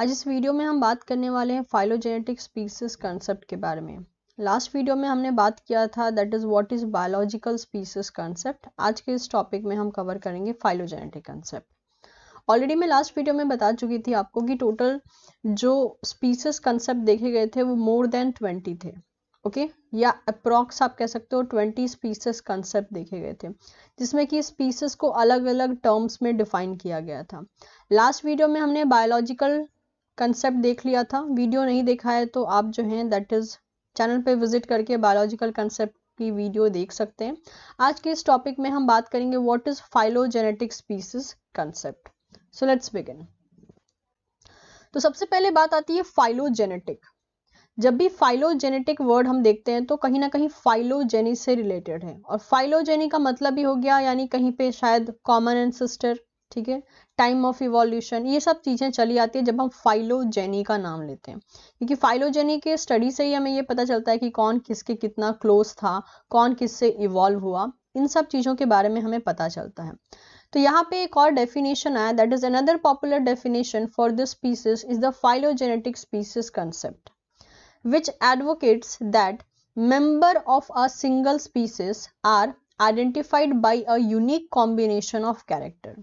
आज इस वीडियो में हम बात करने वाले हैं फाइलोजेनेटिक स्पीसीज कंसेप्ट के बारे में लास्ट वीडियो में हमने बात किया था that is what is biological species concept आज के इस टॉपिक में हम कवर करेंगे फाइलोजेनेटिक कंसेप्ट ऑलरेडी मैं लास्ट वीडियो में बता चुकी थी आपको कि टोटल जो स्पीसीज कंसेप्ट देखे गए थे वो मोर देन ट्वेंटी थे ओके okay? या अप्रॉक्स आप कह सकते हो ट्वेंटी स्पीसीज कंसेप्ट देखे गए थे जिसमें कि स्पीसीज को अलग अलग टर्म्स में डिफाइन किया गया था लास्ट वीडियो में हमने बायोलॉजिकल कंसेप्ट देख लिया था वीडियो नहीं देखा है तो आप जो हैं दैट इज़ चैनल पे विजिट करके बायोलॉजिकल कंसेप्ट की वीडियो देख सकते हैं आज के इस टॉपिक में हम बात करेंगे what is phylogenetic species concept so let's begin तो सबसे पहले बात आती है फाइलोजेनेटिक जब भी फाइलोजेनेटिक वर्ड हम देखते हैं तो कहीं ना कहीं फाइलोजेनी से रिलेटेड है और फाइलोजेनी का मतलब भी हो गया यानी कहीं पे शायद कॉमन एंड सिस्टर ठीक है टाइम ऑफ इवोल्यूशन ये सब चीज़ें चली आती है जब हम फाइलोजेनी का नाम लेते हैं क्योंकि फाइलोजेनी के स्टडी से ही हमें ये पता चलता है कि कौन किसके कितना क्लोज था कौन किससे इवॉल्व हुआ इन सब चीज़ों के बारे में हमें पता चलता है तो यहाँ पे एक और डेफिनेशन आया that is another popular definition for this species is the phylogenetic species concept which advocates that member of a single species are identified by a unique combination of character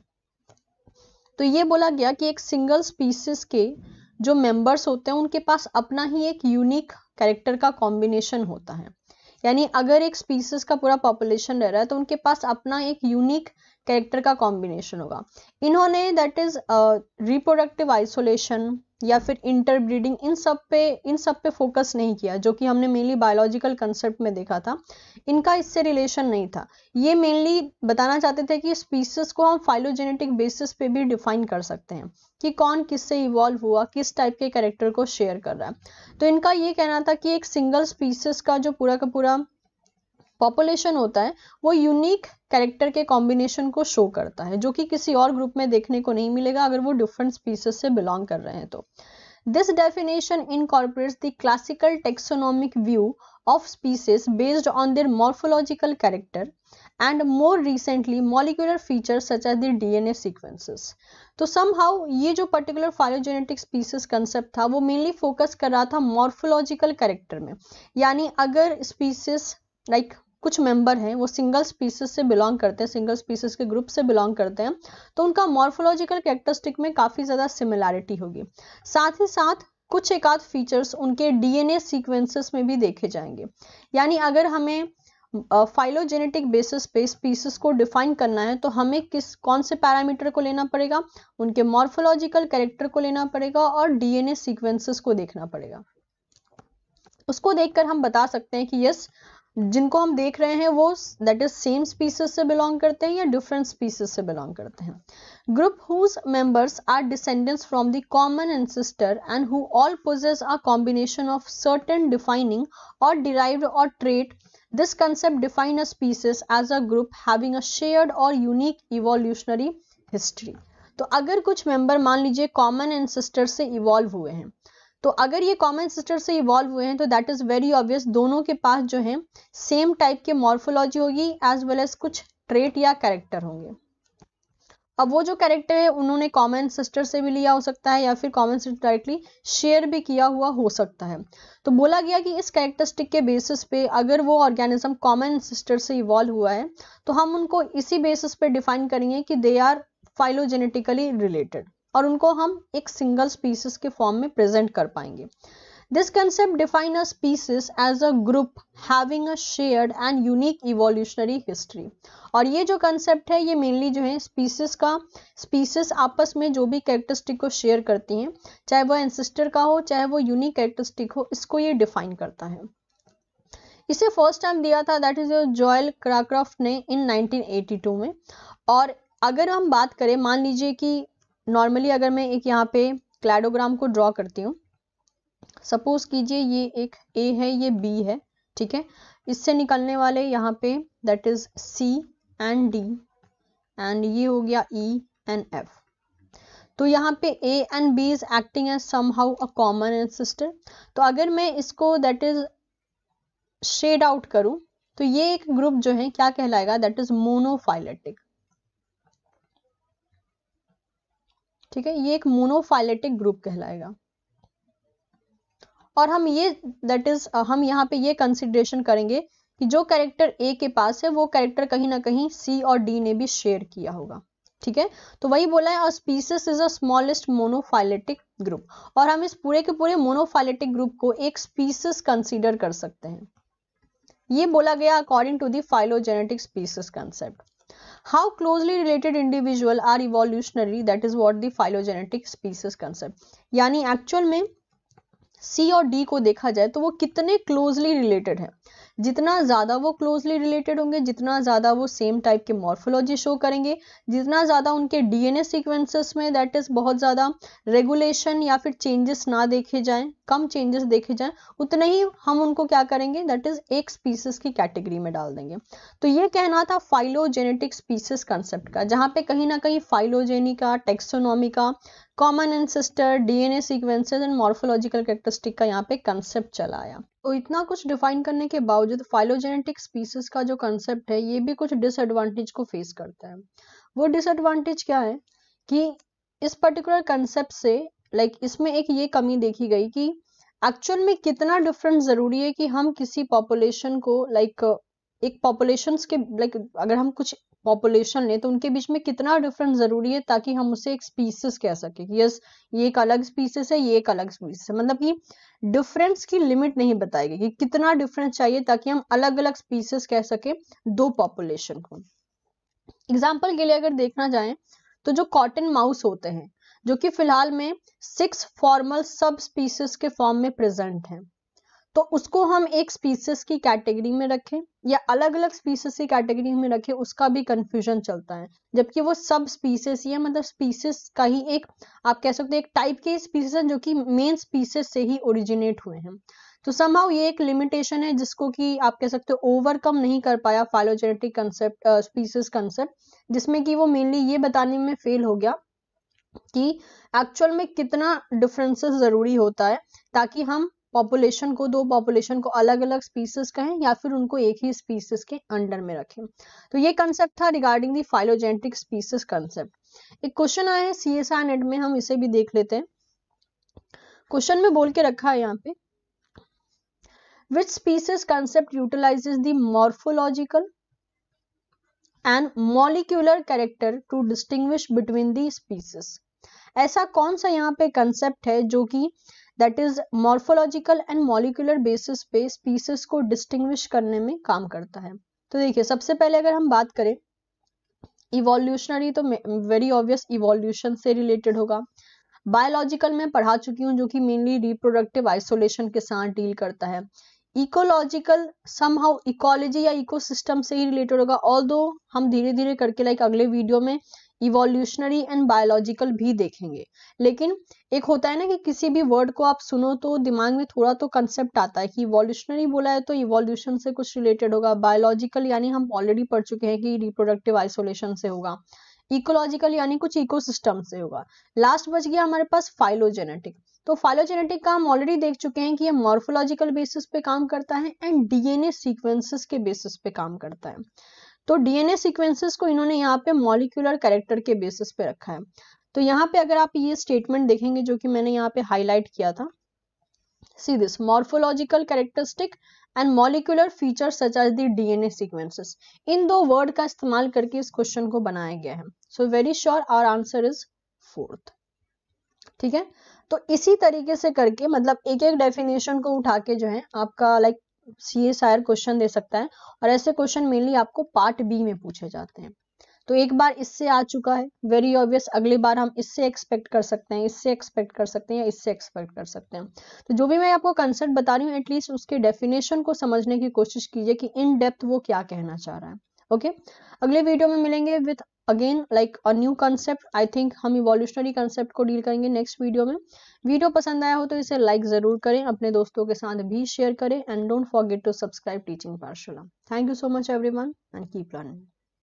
तो ये बोला गया कि एक सिंगल स्पीसीज के जो members होते हैं उनके पास अपना ही एक यूनिक कैरेक्टर का कॉम्बिनेशन होता है यानी अगर एक स्पीसीज का पूरा पॉपुलेशन रह रहा है तो उनके पास अपना एक यूनिक कैरेक्टर का कॉम्बिनेशन होगा इन्होंने दैट इज रिप्रोडक्टिव आइसोलेशन या फिर इंटरब्रीडिंग इन सब पे इन सब पे फोकस नहीं किया जो कि हमने मेनली बायोलॉजिकल कंसेप्ट में देखा था इनका इससे रिलेशन नहीं था ये मेनली बताना चाहते थे कि स्पीसीज को हम फाइलोजेनेटिक बेसिस पे भी डिफाइन कर सकते हैं कि कौन किससे इवॉल्व हुआ किस टाइप के कैरेक्टर को शेयर कर रहा है तो इनका ये कहना था कि एक सिंगल स्पीसीज का जो पूरा का पूरा पॉपुलेशन होता है वो यूनिक कैरेक्टर के कॉम्बिनेशन को शो करता है जो कि किसी और ग्रुप में देखने को नहीं मिलेगा अगर वो डिफरेंट स्पीसीज से बिलोंग कर रहे हैं तो this definition incorporate classical taxonomic view of species based on their morphological character and more recently molecular feature such as the D N A sequences तो सम हाउ ये जो particular फायोजेनेटिक species concept था वो mainly focus कर रहा था morphological character में यानी अगर स्पीसीज लाइक कुछ मेंबर हैं वो सिंगल स्पीसीज से बिलोंग करते हैं सिंगल स्पीसीज के ग्रुप से बिलोंग करते हैं तो उनका मॉर्फोलॉजिकल कैरेक्टरिस्टिक में काफ़ी ज़्यादा सिमिलैरिटी होगी साथ ही साथ कुछ एकाध फीचर्स उनके डीएनए सीक्वेंसेस में भी देखे जाएंगे यानी अगर हमें फाइलोजेनेटिक बेसिस पे स्पीसीज को डिफाइन करना है तो हमें किस कौन से पैरामीटर को लेना पड़ेगा उनके मॉर्फोलॉजिकल कैरेक्टर को लेना पड़ेगा और डीएनए सीक्वेंसेस को देखना पड़ेगा उसको देखकर हम बता सकते हैं कि यस जिनको हम देख रहे हैं वो दैट इज सेम स्पीसीज से बिलोंग करते हैं या डिफरेंट स्पीसीज से बिलोंग करते हैं group whose members are descendants from the common ancestor and who all possess a combination of certain defining और डिराइव्ड और trait this concept define a species as a group having a shared और unique evolutionary history तो अगर कुछ member मान लीजिए common ancestor से evolve हुए हैं तो अगर ये कॉमन सिस्टर से इवॉल्व हुए हैं तो दैट इज़ वेरी ऑब्वियस दोनों के पास जो है सेम टाइप के मॉर्फोलॉजी होगी एज वेल एज कुछ ट्रेट या कैरेक्टर होंगे अब वो जो कैरेक्टर है उन्होंने कॉमन सिस्टर से भी लिया हो सकता है या फिर कॉमन सिस्टर डायरेक्टली शेयर भी किया हुआ हो सकता है तो बोला गया कि इस कैरेक्टरिस्टिक के बेसिस पे अगर वो ऑर्गेनिज्म कॉमन सिस्टर से इवॉल्व हुआ है तो हम उनको इसी बेसिस पे डिफाइन करेंगे कि दे आर फाइलोजेनेटिकली रिलेटेड और उनको हम एक सिंगल स्पीसीस के फॉर्म में प्रेजेंट कर पाएंगे this concept define a species as a group having a shared and unique evolutionary history और ये जो कंसेप्ट है ये मेनली जो है स्पीसीस का स्पीसीस आपस में जो भी कैरेक्टरिस्टिक को शेयर करती हैं चाहे वो एंसिस्टर का हो चाहे वो यूनिक कैरेक्टरिस्टिक हो इसको ये डिफाइन करता है इसे फर्स्ट टाइम दिया था दैट इज जॉयल क्राक्रॉफ्ट ने इन 1982 में और अगर हम बात करें मान लीजिए कि नॉर्मली अगर मैं एक यहाँ पे क्लैडोग्राम को ड्रॉ करती हूँ सपोज कीजिए ये एक ए है ये बी है ठीक है इससे निकलने वाले यहाँ पे that is C and D and ये हो गया ई एंड एफ तो यहाँ पे A and B is acting as somehow a common and sister तो अगर मैं इसको दैट इज शेड आउट करूं तो ये एक ग्रुप जो है क्या कहलाएगा दैट इज मोनोफाइलेटिक ठीक है ये एक मोनोफाइलेटिक ग्रुप कहलाएगा और हम ये दैट इज हम यहाँ पे ये कंसिडरेशन करेंगे कि जो कैरेक्टर ए के पास है वो कैरेक्टर कहीं ना कहीं सी और डी ने भी शेयर किया होगा ठीक है तो वही बोला है और species is a smallest monophyletic group और हम इस पूरे के पूरे मोनोफाइलेटिक ग्रुप को एक स्पीसीस कंसीडर कर सकते हैं ये बोला गया according to the phylogenetic species concept how closely related individual are evolutionary that is what the phylogenetic species concept यानी एक्चुअल में सी और डी को देखा जाए तो वो कितने क्लोजली रिलेटेड है जितना ज़्यादा वो क्लोजली रिलेटेड होंगे जितना ज़्यादा वो सेम टाइप के मॉर्फोलॉजी शो करेंगे जितना ज़्यादा उनके डीएनए सीक्वेंसेस में दैट इज़ बहुत ज़्यादा रेगुलेशन या फिर चेंजेस ना देखे जाएं कम चेंजेस देखे जाए उतने ही हम उनको क्या करेंगे दैट इज एक स्पीसीज की कैटेगरी में डाल देंगे तो ये कहना था फाइलोजेनेटिक स्पीसीज कंसेप्ट का जहां पे कहीं ना कहीं फाइलोजेनी का टेक्सोनॉमी का common ancestor DNA sequences and morphological characteristic का यहाँ पे कंसेप्ट चला आया तो इतना कुछ डिफाइन करने के बावजूद फाइलोजेनेटिक स्पीसीज का जो कंसेप्ट है ये भी कुछ डिसएडवांटेज को फेस करता है वो डिसएडवांटेज क्या है कि इस पर्टिकुलर कंसेप्ट से लाइक like, इसमें एक ये कमी देखी गई कि एक्चुअल में कितना डिफरेंट जरूरी है कि हम किसी पॉपुलेशन को लाइक like, एक पॉपुलेशन के लाइक like, अगर हम कुछ पॉपुलेशन लें तो उनके बीच में कितना डिफरेंट जरूरी है ताकि हम उसे एक स्पीसीस कह सके यस ये एक अलग स्पीसीस है ये एक अलग स्पीसीस है मतलब कि डिफरेंस की लिमिट नहीं बताई गई कि कितना डिफरेंस चाहिए ताकि हम अलग अलग स्पीसीस कह सके दो पॉपुलेशन को एग्जाम्पल के लिए अगर देखना चाहें तो जो कॉटन माउस होते हैं जो कि फिलहाल में सिक्स फॉर्मल सब स्पीसीज के फॉर्म में प्रेजेंट हैं तो उसको हम एक स्पीसीज की कैटेगरी में रखें या अलग अलग स्पीसीज की कैटेगरी में रखें उसका भी कंफ्यूजन चलता है जबकि वो सब स्पीसीज ही है मतलब स्पीसीज का ही एक आप कह सकते हैं एक टाइप के स्पीसीज हैं जो कि मेन स्पीसीज से ही ओरिजिनेट हुए हैं तो समाउ ये एक लिमिटेशन है जिसको कि आप कह सकते हो ओवरकम नहीं कर पाया फाइलोजेनेटिक कंसेप्ट स्पीसीज कंसेप्ट जिसमें कि वो मेनली ये बताने में फेल हो गया कि एक्चुअल में कितना डिफरेंसेस ज़रूरी होता है ताकि हम पॉपुलेशन को दो पॉपुलेशन को अलग अलग स्पीसीज कहें या फिर उनको एक ही स्पीसीज के अंडर में रखें तो ये कंसेप्ट था regarding the phylogenetic species concept एक क्वेश्चन आया है सी एस नेट में हम इसे भी देख लेते हैं क्वेश्चन में बोल के रखा है यहाँ पे which species concept utilizes the morphological and molecular character to distinguish between the species ऐसा कौन सा यहाँ पे कंसेप्ट है जो कि that is morphological and molecular basis पे स्पीसीस को डिस्टिंग्विश करने में काम करता है तो देखिए सबसे पहले अगर हम बात करें इवोल्यूशनरी तो वेरी ऑब्वियस इवोल्यूशन से रिलेटेड होगा बायोलॉजिकल में पढ़ा चुकी हूँ जो कि मेनली रिप्रोडक्टिव आइसोलेशन के साथ डील करता है इकोलॉजिकल समहाउ इकोलॉजी या इकोसिस्टम से ही रिलेटेड होगा ऑल हम धीरे धीरे करके लाइक अगले वीडियो में इवोल्यूशनरी एंड बायोलॉजिकल भी देखेंगे लेकिन एक होता है ना कि किसी भी वर्ड को आप सुनो तो दिमाग में थोड़ा तो कंसेप्ट आता है कि इवोल्यूशनरी बोला है तो इवोल्यूशन से कुछ रिलेटेड होगा बायोलॉजिकल यानी हम ऑलरेडी पढ़ चुके हैं कि रिप्रोडक्टिव आइसोलेशन से होगा इकोलॉजिकल यानी कुछ इकोसिस्टम से होगा लास्ट बच गया हमारे पास फाइलोजेनेटिक तो फाइलोजेनेटिक का हम ऑलरेडी देख चुके हैं कि ये मॉर्फोलॉजिकल बेसिस पे काम करता है एंड डीएनए सीक्वेंसेस के बेसिस पे काम करता है तो डीएनए सीक्वेंसेस को इन्होंने यहाँ पे मॉलिक्यूलर कैरेक्टर के बेसिस पे रखा है तो यहाँ पे अगर आप ये स्टेटमेंट देखेंगे जो कि मैंने यहाँ पे हाईलाइट किया था see this morphological characteristic and molecular feature such as the DNA sequences इन दो वर्ड का इस्तेमाल करके इस क्वेश्चन को बनाया गया है so very sure our answer is fourth ठीक है तो इसी तरीके से करके मतलब एक एक डेफिनेशन को उठा के जो है आपका like C S R question दे सकता है और ऐसे क्वेश्चन मेनली आपको पार्ट बी में पूछे जाते हैं तो एक बार इससे आ चुका है वेरी ऑब्वियस अगली बार हम इससे एक्सपेक्ट कर सकते हैं इससे एक्सपेक्ट कर सकते हैं या इससे एक्सपेक्ट कर सकते हैं तो जो भी मैं आपको कंसेप्ट बता रही हूँ एटलीस्ट उसके डेफिनेशन को समझने की कोशिश कीजिए कि इन डेप्थ वो क्या कहना चाह रहा है ओके okay? अगले वीडियो में मिलेंगे with again like a new concept I think हम इवोल्यूशनरी कंसेप्ट को डील करेंगे नेक्स्ट वीडियो में वीडियो पसंद आया हो तो इसे लाइक ज़रूर करें अपने दोस्तों के साथ भी शेयर करें and don't forget to subscribe teaching पार्शला thank you so much everyone and keep learning